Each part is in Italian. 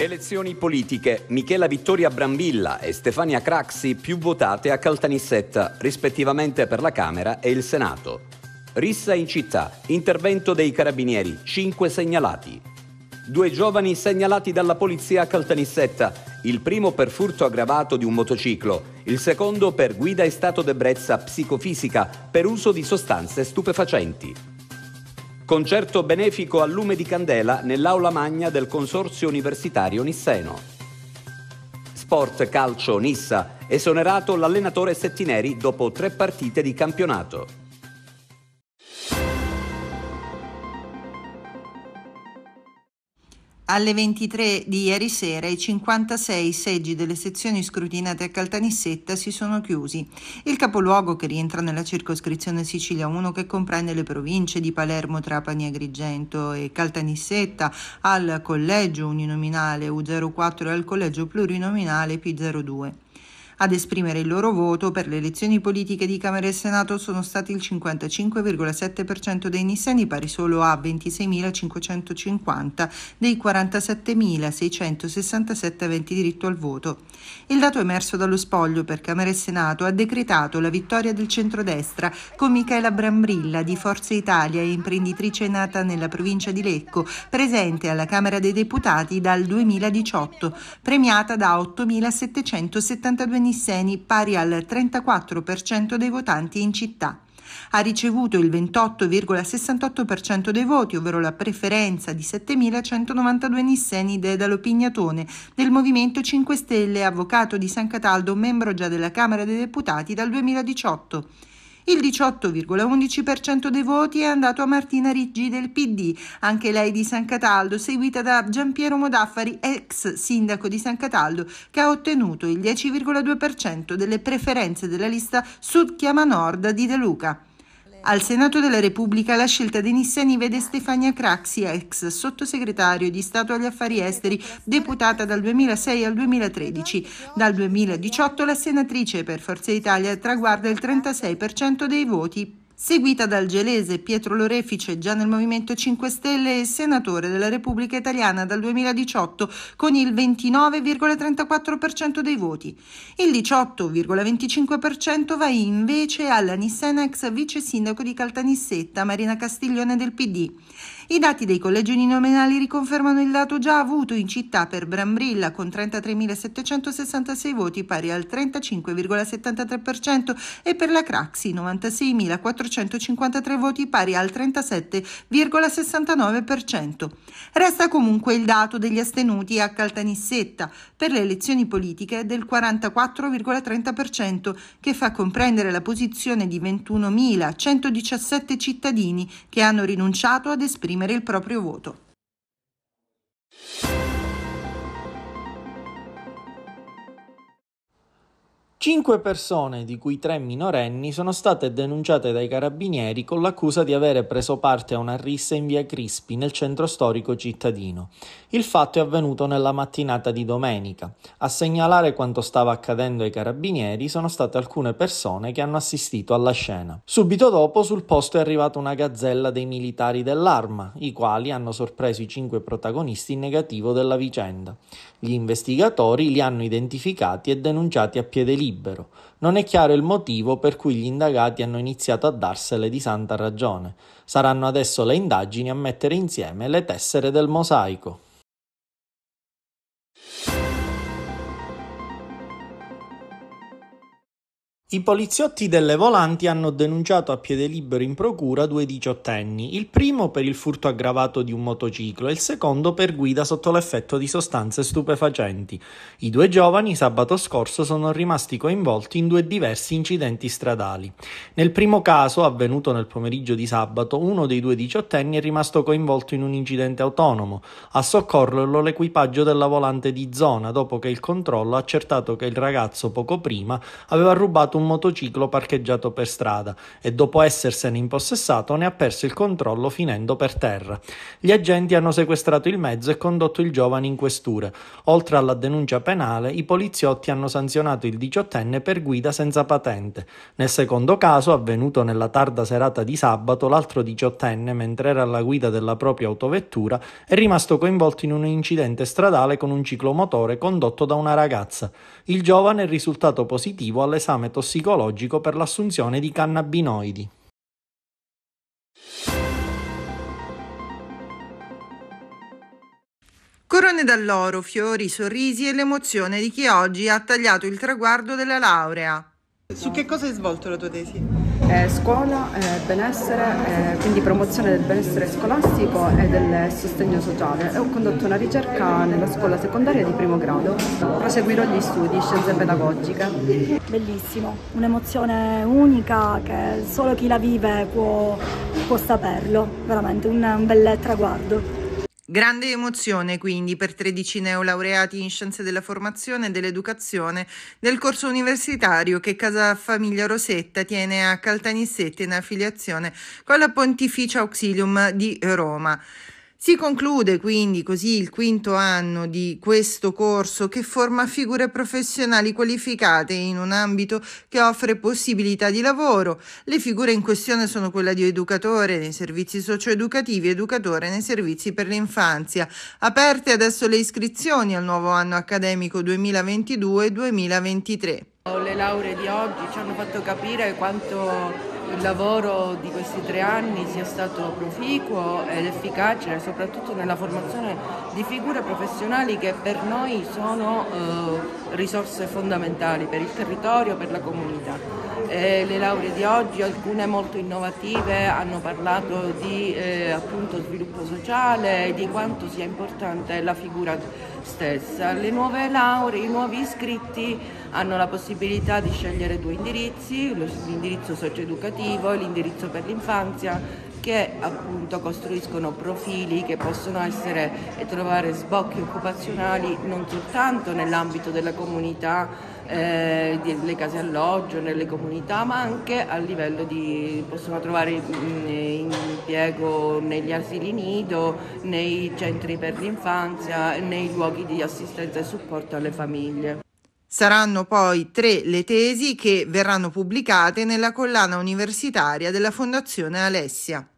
Elezioni politiche. Michela Vittoria Brambilla e Stefania Craxi più votate a Caltanissetta, rispettivamente per la Camera e il Senato. Rissa in città, intervento dei carabinieri, Cinque segnalati. Due giovani segnalati dalla polizia a Caltanissetta, il primo per furto aggravato di un motociclo, il secondo per guida in stato d'ebbrezza psicofisica per uso di sostanze stupefacenti. Concerto benefico a lume di candela nell'aula magna del Consorzio Universitario Nisseno. Sport Calcio Nissa, esonerato l'allenatore Settineri dopo tre partite di campionato. Alle 23 di ieri sera i 56 seggi delle sezioni scrutinate a Caltanissetta si sono chiusi. Il capoluogo che rientra nella circoscrizione Sicilia 1 che comprende le province di Palermo, Trapani, Agrigento e Caltanissetta al collegio uninominale U04 e al collegio plurinominale P02. Ad esprimere il loro voto per le elezioni politiche di Camera e Senato sono stati il 55,7% dei nissani, pari solo a 26.550 dei 47.667 aventi diritto al voto. Il dato emerso dallo spoglio per Camera e Senato ha decretato la vittoria del centrodestra con Michela Brambrilla di Forza Italia, imprenditrice nata nella provincia di Lecco, presente alla Camera dei Deputati dal 2018, premiata da 8.772 nissani Nisseni, pari al 34% dei votanti in città. Ha ricevuto il 28,68% dei voti, ovvero la preferenza di 7.192 nisseni Dedalo Pignatone del Movimento 5 Stelle, avvocato di San Cataldo, membro già della Camera dei Deputati dal 2018. Il 18,11% dei voti è andato a Martina Riggi del PD, anche lei di San Cataldo, seguita da Giampiero Modaffari, ex sindaco di San Cataldo, che ha ottenuto il 10,2% delle preferenze della lista Sud Chiama Nord di De Luca. Al Senato della Repubblica la scelta dei Nisseni vede Stefania Craxi, ex sottosegretario di Stato agli affari esteri, deputata dal 2006 al 2013. Dal 2018 la senatrice per Forza Italia traguarda il 36% dei voti seguita dal gelese Pietro Lorefice, già nel Movimento 5 Stelle e senatore della Repubblica Italiana dal 2018 con il 29,34% dei voti. Il 18,25% va invece alla Nissenex vice sindaco di Caltanissetta, Marina Castiglione del PD. I dati dei collegi nominali riconfermano il dato già avuto in città per Brambrilla con 33.766 voti pari al 35,73% e per la Craxi 96.453 voti pari al 37,69%. Resta comunque il dato degli astenuti a Caltanissetta per le elezioni politiche del 44,30% che fa comprendere la posizione di 21.117 cittadini che hanno rinunciato ad esprimere esprimere il proprio voto. Cinque persone, di cui tre minorenni, sono state denunciate dai carabinieri con l'accusa di avere preso parte a una rissa in via Crispi nel centro storico cittadino. Il fatto è avvenuto nella mattinata di domenica. A segnalare quanto stava accadendo ai carabinieri sono state alcune persone che hanno assistito alla scena. Subito dopo sul posto è arrivata una gazzella dei militari dell'arma, i quali hanno sorpreso i cinque protagonisti in negativo della vicenda. Gli investigatori li hanno identificati e denunciati a piede libero. Non è chiaro il motivo per cui gli indagati hanno iniziato a darsele di santa ragione. Saranno adesso le indagini a mettere insieme le tessere del mosaico. I poliziotti delle volanti hanno denunciato a piede libero in procura due diciottenni, il primo per il furto aggravato di un motociclo e il secondo per guida sotto l'effetto di sostanze stupefacenti. I due giovani sabato scorso sono rimasti coinvolti in due diversi incidenti stradali. Nel primo caso, avvenuto nel pomeriggio di sabato, uno dei due diciottenni è rimasto coinvolto in un incidente autonomo. A soccorrerlo l'equipaggio della volante di zona, dopo che il controllo ha accertato che il ragazzo poco prima aveva rubato un motociclo parcheggiato per strada e dopo essersene impossessato ne ha perso il controllo finendo per terra. Gli agenti hanno sequestrato il mezzo e condotto il giovane in questura. Oltre alla denuncia penale, i poliziotti hanno sanzionato il diciottenne per guida senza patente. Nel secondo caso, avvenuto nella tarda serata di sabato, l'altro diciottenne, mentre era alla guida della propria autovettura, è rimasto coinvolto in un incidente stradale con un ciclomotore condotto da una ragazza. Il giovane è risultato positivo all'esame tossicologico tossicologico per l'assunzione di cannabinoidi. Corone d'alloro, fiori, sorrisi e l'emozione di chi oggi ha tagliato il traguardo della laurea. Su che cosa hai svolto la tua tesi? eh, scuola, eh, benessere, eh, quindi promozione del benessere scolastico e del sostegno sociale e ho condotto una ricerca nella scuola secondaria di primo grado. Proseguirò gli studi, scienze pedagogiche. Bellissimo, un'emozione unica che solo chi la vive può, può saperlo, veramente un, un bel traguardo. Grande emozione quindi per 13 neolaureati in scienze della formazione e dell'educazione del corso universitario che Casa Famiglia Rosetta tiene a Caltanissette in affiliazione con la Pontificia Auxilium di Roma. Si conclude quindi così il quinto anno di questo corso che forma figure professionali qualificate in un ambito che offre possibilità di lavoro. Le figure in questione sono quella di educatore nei servizi socioeducativi educatore nei servizi per l'infanzia. Aperte adesso le iscrizioni al nuovo anno accademico 2022-2023. Le lauree di oggi ci hanno fatto capire quanto il lavoro di questi tre anni sia stato proficuo ed efficace soprattutto nella formazione di figure professionali che per noi sono eh, risorse fondamentali per il territorio, per la comunità. Eh, le lauree di oggi, alcune molto innovative, hanno parlato di eh, appunto, sviluppo sociale, e di quanto sia importante la figura stessa. Le nuove lauree, i nuovi iscritti hanno la possibilità di scegliere due indirizzi, l'indirizzo socioeducativo educativo e l'indirizzo per l'infanzia che appunto costruiscono profili che possono essere e trovare sbocchi occupazionali non soltanto nell'ambito della comunità eh, delle case alloggio, nelle comunità, ma anche a livello di possono trovare mm, impiego negli asili nido, nei centri per l'infanzia, nei luoghi di assistenza e supporto alle famiglie. Saranno poi tre le tesi che verranno pubblicate nella collana universitaria della Fondazione Alessia.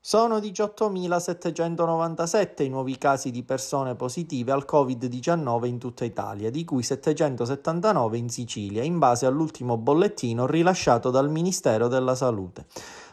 Sono 18.797 i nuovi casi di persone positive al Covid-19 in tutta Italia, di cui 779 in Sicilia, in base all'ultimo bollettino rilasciato dal Ministero della Salute.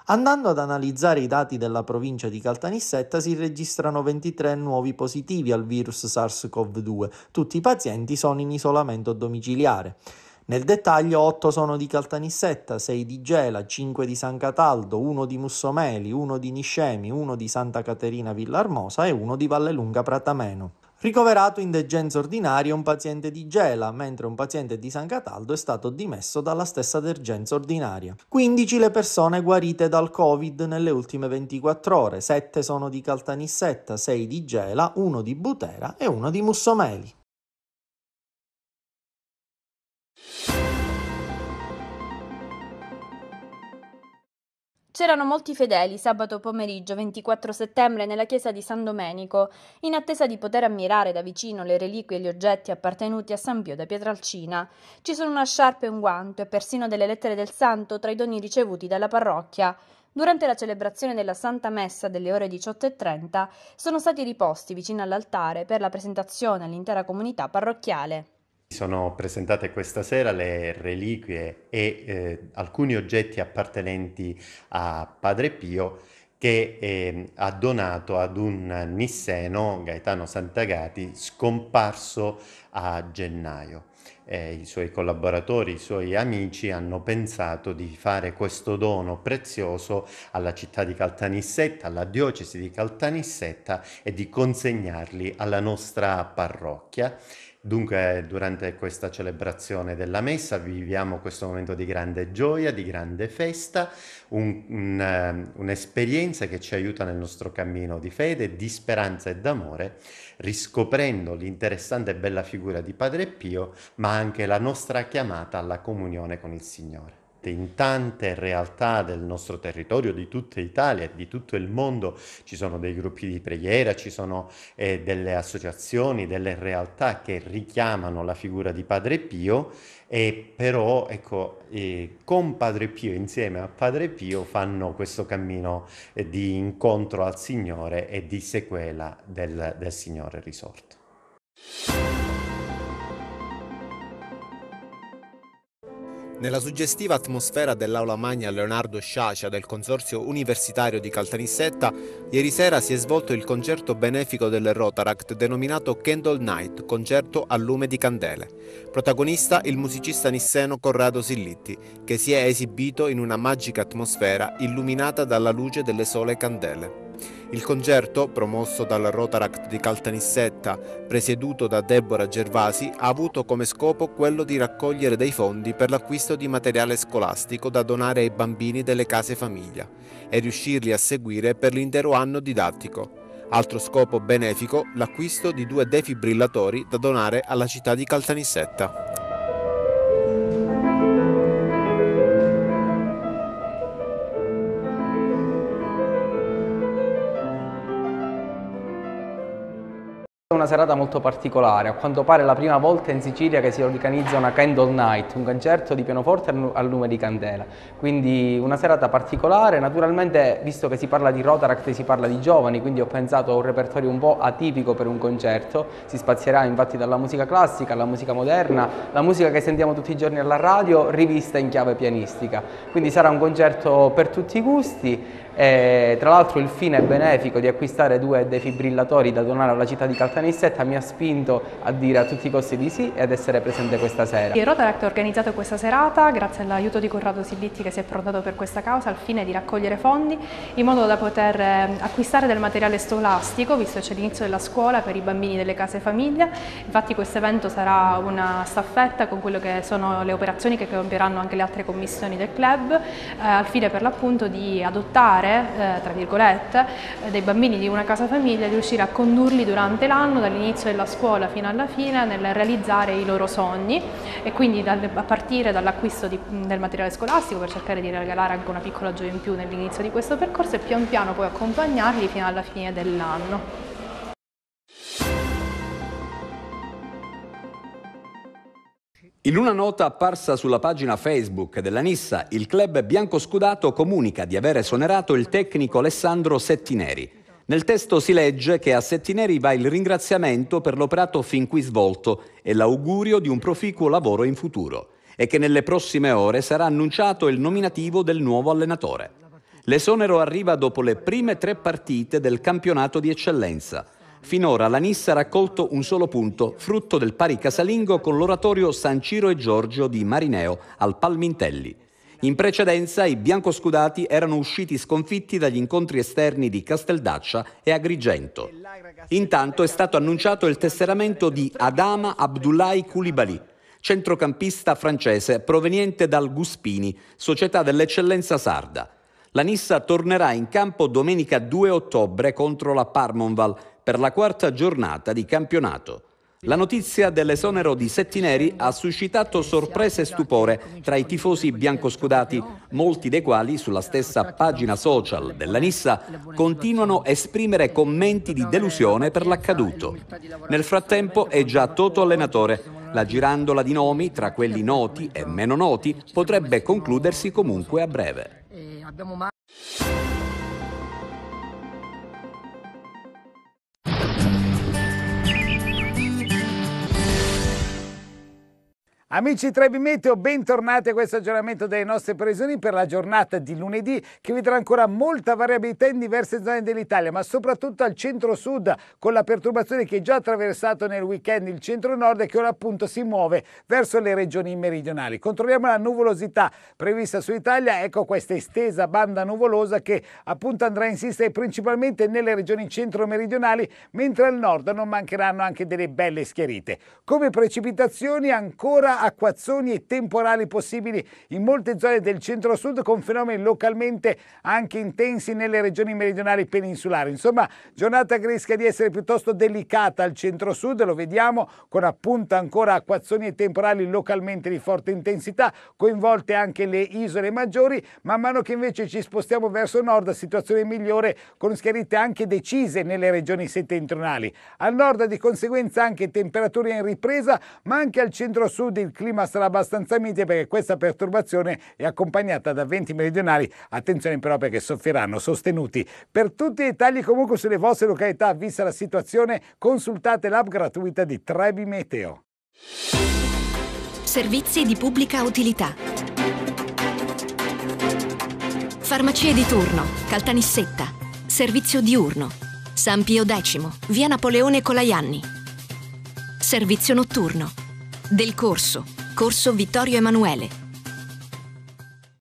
Andando ad analizzare i dati della provincia di Caltanissetta si registrano 23 nuovi positivi al virus SARS-CoV-2, tutti i pazienti sono in isolamento domiciliare. Nel dettaglio 8 sono di Caltanissetta, 6 di Gela, 5 di San Cataldo, 1 di Mussomeli, 1 di Niscemi, 1 di Santa Caterina Villarmosa e 1 di Vallelunga Pratameno. Ricoverato in degenza ordinaria un paziente di Gela, mentre un paziente di San Cataldo è stato dimesso dalla stessa degenza ordinaria. 15 le persone guarite dal Covid nelle ultime 24 ore, 7 sono di Caltanissetta, 6 di Gela, 1 di Butera e 1 di Mussomeli. C'erano molti fedeli sabato pomeriggio 24 settembre nella chiesa di San Domenico, in attesa di poter ammirare da vicino le reliquie e gli oggetti appartenuti a San Pio da Pietralcina. Ci sono una sciarpa e un guanto e persino delle lettere del santo tra i doni ricevuti dalla parrocchia. Durante la celebrazione della Santa Messa delle ore 18.30 sono stati riposti vicino all'altare per la presentazione all'intera comunità parrocchiale. Sono presentate questa sera le reliquie e eh, alcuni oggetti appartenenti a Padre Pio che eh, ha donato ad un nisseno, Gaetano Santagati, scomparso a gennaio. Eh, I suoi collaboratori, i suoi amici hanno pensato di fare questo dono prezioso alla città di Caltanissetta, alla diocesi di Caltanissetta e di consegnarli alla nostra parrocchia Dunque, durante questa celebrazione della messa viviamo questo momento di grande gioia, di grande festa, un, un, eh, un'esperienza che ci aiuta nel nostro cammino di fede, di speranza e d'amore, riscoprendo l'interessante e bella figura di Padre Pio, ma anche la nostra chiamata alla comunione con il Signore in tante realtà del nostro territorio, di tutta Italia, di tutto il mondo, ci sono dei gruppi di preghiera, ci sono eh, delle associazioni, delle realtà che richiamano la figura di Padre Pio e però ecco, eh, con Padre Pio, insieme a Padre Pio, fanno questo cammino eh, di incontro al Signore e di sequela del, del Signore risorto. Nella suggestiva atmosfera dell'aula magna Leonardo Sciacia del Consorzio Universitario di Caltanissetta, ieri sera si è svolto il concerto benefico del Rotaract denominato Candle Night, concerto a lume di candele. Protagonista il musicista nisseno Corrado Sillitti, che si è esibito in una magica atmosfera illuminata dalla luce delle sole candele. Il concerto, promosso dal Rotaract di Caltanissetta, presieduto da Deborah Gervasi, ha avuto come scopo quello di raccogliere dei fondi per l'acquisto di materiale scolastico da donare ai bambini delle case famiglia e riuscirli a seguire per l'intero anno didattico. Altro scopo benefico, l'acquisto di due defibrillatori da donare alla città di Caltanissetta. una serata molto particolare, a quanto pare la prima volta in Sicilia che si organizza una Candle Night, un concerto di pianoforte al lume di candela, quindi una serata particolare, naturalmente visto che si parla di Rotaract si parla di giovani, quindi ho pensato a un repertorio un po' atipico per un concerto, si spazierà infatti dalla musica classica alla musica moderna, la musica che sentiamo tutti i giorni alla radio, rivista in chiave pianistica, quindi sarà un concerto per tutti i gusti e, eh, tra l'altro il fine benefico di acquistare due defibrillatori da donare alla città di Caltanissetta mi ha spinto a dire a tutti i costi di sì e ad essere presente questa sera. Il Rotaract ha organizzato questa serata grazie all'aiuto di Corrado Sillitti che si è prontato per questa causa al fine di raccogliere fondi in modo da poter eh, acquistare del materiale scolastico visto che c'è l'inizio della scuola per i bambini delle case famiglia. Infatti questo evento sarà una staffetta con quelle che sono le operazioni che compieranno anche le altre commissioni del club eh, al fine per l'appunto di adottare familiare, eh, tra virgolette, eh, dei bambini di una casa famiglia, di riuscire a condurli durante l'anno, dall'inizio della scuola fino alla fine, nel realizzare i loro sogni e quindi dal, a partire dall'acquisto del materiale scolastico per cercare di regalare anche una piccola gioia in più nell'inizio di questo percorso e pian piano poi accompagnarli fino alla fine dell'anno. In una nota apparsa sulla pagina Facebook della Nissa, il club biancoscudato comunica di aver esonerato il tecnico Alessandro Settineri. Nel testo si legge che a Settineri va il ringraziamento per l'operato fin qui svolto e l'augurio di un proficuo lavoro in futuro e che nelle prossime ore sarà annunciato il nominativo del nuovo allenatore. L'esonero arriva dopo le prime tre partite del campionato di eccellenza, Finora la Nissa ha raccolto un solo punto, frutto del pari casalingo con l'oratorio San Ciro e Giorgio di Marineo al Palmintelli. In precedenza i biancoscudati erano usciti sconfitti dagli incontri esterni di Casteldaccia e Agrigento. Intanto è stato annunciato il tesseramento di Adama Abdullahi Koulibaly, centrocampista francese proveniente dal Guspini, società dell'eccellenza sarda. La Nissa tornerà in campo domenica 2 ottobre contro la Parmonval per la quarta giornata di campionato. La notizia dell'esonero di Setti Neri ha suscitato sorpresa e stupore tra i tifosi biancoscudati, molti dei quali sulla stessa pagina social della Nissa continuano a esprimere commenti di delusione per l'accaduto. Nel frattempo è già Toto allenatore. La girandola di nomi tra quelli noti e meno noti potrebbe concludersi comunque a breve. Eh, Amici Trebi Meteo, bentornati a questo aggiornamento delle nostre previsioni per la giornata di lunedì che vedrà ancora molta variabilità in diverse zone dell'Italia, ma soprattutto al centro-sud con la perturbazione che è già attraversato nel weekend il centro-nord e che ora appunto si muove verso le regioni meridionali. Controlliamo la nuvolosità prevista sull'Italia, ecco questa estesa banda nuvolosa che appunto andrà a insistere principalmente nelle regioni centro-meridionali, mentre al nord non mancheranno anche delle belle schiarite. Come precipitazioni ancora acquazzoni e temporali possibili in molte zone del centro-sud con fenomeni localmente anche intensi nelle regioni meridionali peninsulari. Insomma, giornata che rischia di essere piuttosto delicata al centro-sud, lo vediamo con appunto ancora acquazzoni e temporali localmente di forte intensità, coinvolte anche le isole maggiori, man mano che invece ci spostiamo verso nord, situazione migliore con schiarite anche decise nelle regioni settentrionali. Al nord di conseguenza anche temperature in ripresa, ma anche al centro-sud il clima sarà abbastanza mite perché questa perturbazione è accompagnata da venti meridionali, attenzione però perché soffriranno sostenuti. Per tutti i dettagli comunque sulle vostre località, vista la situazione, consultate l'app gratuita di Trebi Meteo. Servizi di pubblica utilità. Farmacie di turno, Caltanissetta, servizio diurno, San Pio X, via Napoleone Colaianni. Servizio notturno del corso, corso Vittorio Emanuele